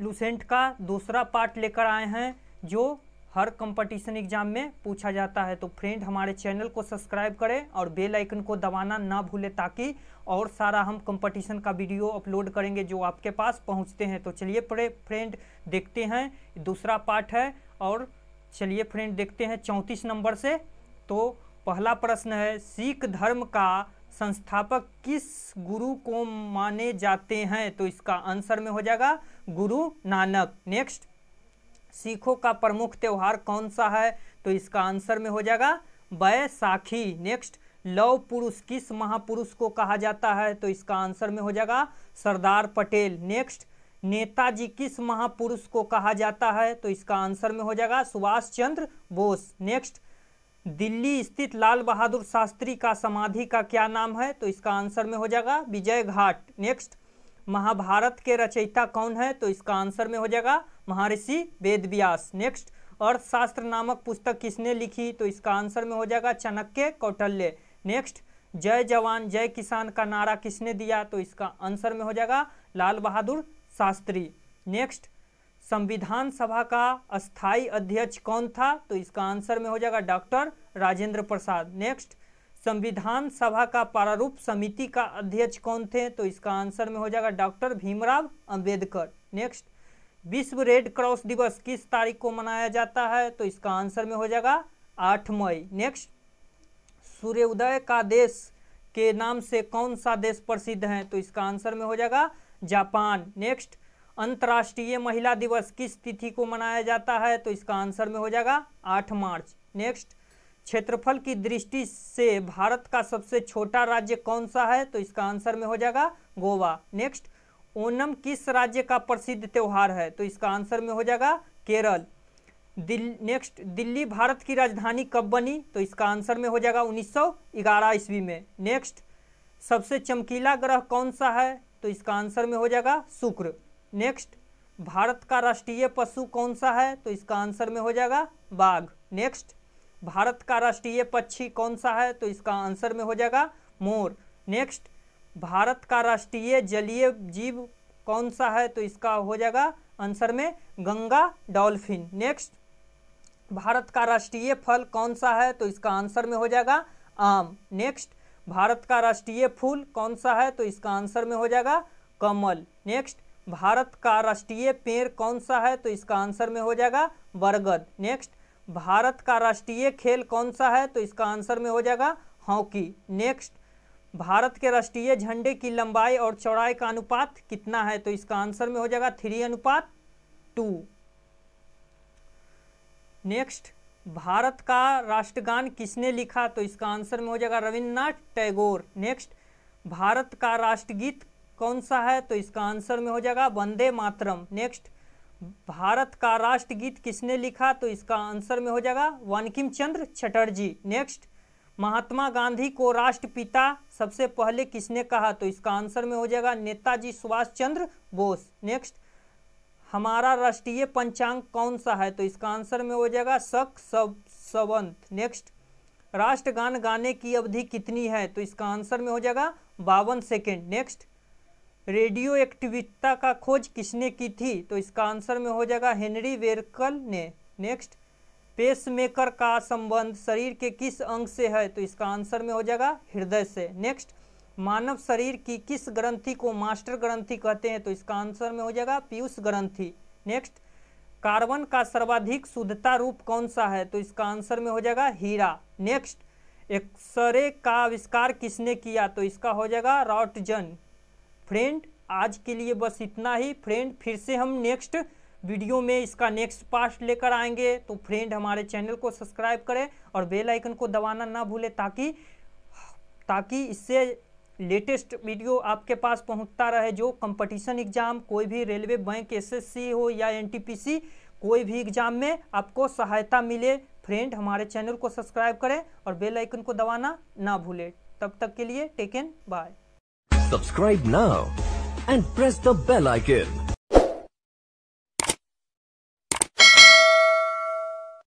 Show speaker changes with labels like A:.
A: Lucent का दूसरा part लेकर आए हैं जो हर कंपटीशन एग्जाम में पूछा जाता है तो फ्रेंड हमारे चैनल को सब्सक्राइब करें और बेल आइकन को दबाना ना भूलें ताकि और सारा हम कंपटीशन का वीडियो अपलोड करेंगे जो आपके पास पहुंचते हैं तो चलिए फ्रेंड देखते हैं दूसरा पार्ट है और चलिए फ्रेंड देखते हैं चौंतीस नंबर से तो पहला प्रश्न है सिख धर्म का संस्थापक किस गुरु को माने जाते हैं तो इसका आंसर में हो जाएगा गुरु नानक नेक्स्ट सिखों का प्रमुख त्यौहार कौन सा है तो इसका आंसर में हो जाएगा बैसाखी नेक्स्ट लव पुरुष किस महापुरुष को कहा जाता है तो इसका आंसर में हो जाएगा सरदार पटेल नेक्स्ट नेताजी किस महापुरुष को कहा जाता है तो इसका आंसर में हो जाएगा सुभाष चंद्र बोस नेक्स्ट दिल्ली स्थित लाल बहादुर शास्त्री का समाधि का क्या नाम है तो इसका आंसर में हो जाएगा विजय घाट नेक्स्ट महाभारत के रचयिता कौन है तो इसका आंसर में हो जाएगा महर्षि वेद व्यास नेक्स्ट अर्थशास्त्र नामक पुस्तक किसने लिखी तो इसका आंसर में हो जाएगा चाणक्य कौटल्य नेक्स्ट जय जवान जय किसान का नारा किसने दिया तो इसका आंसर में हो जाएगा लाल बहादुर शास्त्री नेक्स्ट संविधान सभा का अस्थाई अध्यक्ष कौन था तो इसका आंसर में हो जाएगा डॉक्टर राजेंद्र प्रसाद नेक्स्ट संविधान सभा का प्रारूप समिति का अध्यक्ष कौन थे तो इसका आंसर में हो जाएगा डॉक्टर भीमराव अंबेडकर नेक्स्ट विश्व रेड क्रॉस दिवस किस तारीख को मनाया जाता है तो इसका आंसर में हो जाएगा आठ मई नेक्स्ट सूर्योदय का देश के नाम से कौन सा देश प्रसिद्ध है तो इसका आंसर में हो जाएगा जापान नेक्स्ट अंतर्राष्ट्रीय महिला दिवस किस तिथि को मनाया जाता है तो इसका आंसर में हो जाएगा आठ मार्च नेक्स्ट क्षेत्रफल की दृष्टि से भारत का सबसे छोटा राज्य कौन सा है तो इसका आंसर में हो जाएगा गोवा नेक्स्ट ओनम किस राज्य का प्रसिद्ध त्यौहार है तो इसका आंसर में हो जाएगा केरल दिल नेक्स्ट दिल्ली भारत की राजधानी कब बनी तो इसका आंसर में हो जाएगा 1911 ईस्वी में नेक्स्ट सबसे चमकीला ग्रह कौन सा है तो इसका आंसर में हो जाएगा शुक्र नेक्स्ट भारत का राष्ट्रीय पशु कौन सा है तो इसका आंसर में हो जाएगा बाघ नेक्स्ट भारत का राष्ट्रीय पक्षी कौन सा है तो इसका आंसर में हो जाएगा मोर नेक्स्ट भारत का राष्ट्रीय जलीय जीव कौन सा है तो इसका हो जाएगा आंसर में गंगा डॉल्फिन नेक्स्ट भारत का राष्ट्रीय फल कौन सा है तो इसका आंसर में हो जाएगा आम नेक्स्ट भारत का राष्ट्रीय फूल कौन सा है तो इसका आंसर में हो जाएगा कमल नेक्स्ट भारत का राष्ट्रीय पेड़ कौन सा है तो इसका आंसर में हो जाएगा बरगद नेक्स्ट भारत का राष्ट्रीय खेल कौन सा है तो इसका आंसर में हो जाएगा हॉकी नेक्स्ट भारत के राष्ट्रीय झंडे की लंबाई और चौड़ाई का अनुपात कितना है तो इसका आंसर में हो जाएगा थ्री अनुपात टू नेक्स्ट भारत का राष्ट्रगान किसने लिखा तो इसका आंसर में हो जाएगा रविन्द्रनाथ टैगोर नेक्स्ट भारत का राष्ट्रगीत कौन सा है तो इसका आंसर में हो जाएगा वंदे मातरम नेक्स्ट भारत का राष्ट्रगीत किसने लिखा तो इसका आंसर में हो जाएगा वानकिम चंद्र चटर्जी नेक्स्ट महात्मा गांधी को राष्ट्रपिता सबसे पहले किसने कहा तो इसका आंसर में हो जाएगा नेताजी सुभाष चंद्र बोस नेक्स्ट हमारा राष्ट्रीय पंचांग कौन सा है तो इसका आंसर में हो जाएगा सक सब सवंत नेक्स्ट राष्ट्रगान गाने की अवधि कितनी है तो इसका आंसर में हो जाएगा बावन सेकेंड नेक्स्ट रेडियो एक्टिविता का खोज किसने की थी तो इसका आंसर में हो जाएगा हेनरी वेरकल ने नेक्स्ट पेसमेकर का संबंध शरीर के किस अंग से है तो इसका आंसर में हो जाएगा हृदय से नेक्स्ट मानव शरीर की किस ग्रंथि को मास्टर ग्रंथि कहते हैं तो इसका आंसर में हो जाएगा पीयूष ग्रंथि नेक्स्ट कार्बन का सर्वाधिक शुद्धता रूप कौन सा है तो इसका आंसर में हो जाएगा हीरा नेक्स्ट एक्सरे का आविष्कार किसने किया तो इसका हो जाएगा रॉटजन फ्रेंड आज के लिए बस इतना ही फ्रेंड फिर से हम नेक्स्ट वीडियो में इसका नेक्स्ट पार्ट लेकर आएंगे तो फ्रेंड हमारे चैनल को सब्सक्राइब करें और बेल आइकन को दबाना ना भूलें ताकि ताकि इससे लेटेस्ट वीडियो आपके पास पहुंचता रहे जो कंपटीशन एग्ज़ाम कोई भी रेलवे बैंक एसएससी हो या एनटीपीसी कोई भी एग्ज़ाम में आपको सहायता मिले फ्रेंड हमारे चैनल को सब्सक्राइब करें और बेलाइकन को दबाना ना भूलें तब तक के लिए टेकन bye Subscribe now and press the bell icon.